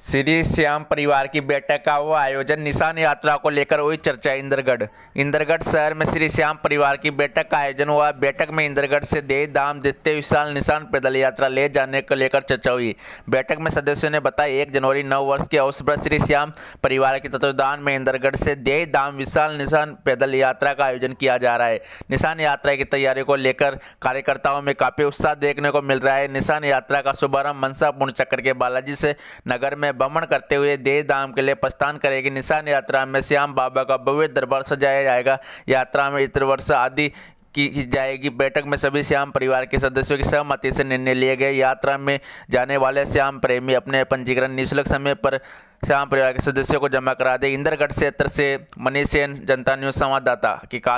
श्री श्याम परिवार की बैठक का हुआ आयोजन निशान यात्रा को लेकर हुई चर्चा इंद्रगढ़ इंद्रगढ़ शहर में श्री श्याम परिवार की बैठक का आयोजन हुआ बैठक में इंद्रगढ़ से देह धाम देते विशाल निशान पैदल यात्रा ले जाने को लेकर चर्चा हुई बैठक में सदस्यों ने बताया एक जनवरी नौ वर्ष के अवसर पर श्री श्याम परिवार के तत्वदान में इंद्रगढ़ से देह धाम विशाल निशान पैदल यात्रा का आयोजन किया जा रहा है निशान यात्रा की तैयारी को लेकर कार्यकर्ताओं में काफ़ी उत्साह देखने को मिल रहा है निशान यात्रा का शुभारंभ मनसा पूर्ण चक्कर के बालाजी से नगर में में भ्रमण करते हुए देश धाम के लिए प्रस्थान करेगी निशान यात्रा में श्याम बाबा का भव्य दरबार सजाया जाएगा यात्रा में इत्र आदि की जाएगी बैठक में सभी श्याम परिवार के सदस्यों की सहमति से निर्णय लिए गए यात्रा में जाने वाले श्याम प्रेमी अपने पंजीकरण निःशुल्क समय पर श्याम परिवार के सदस्यों को जमा करा दे इंदरगढ़ क्षेत्र से मनीष सेन जनता न्यूज संवाददाता की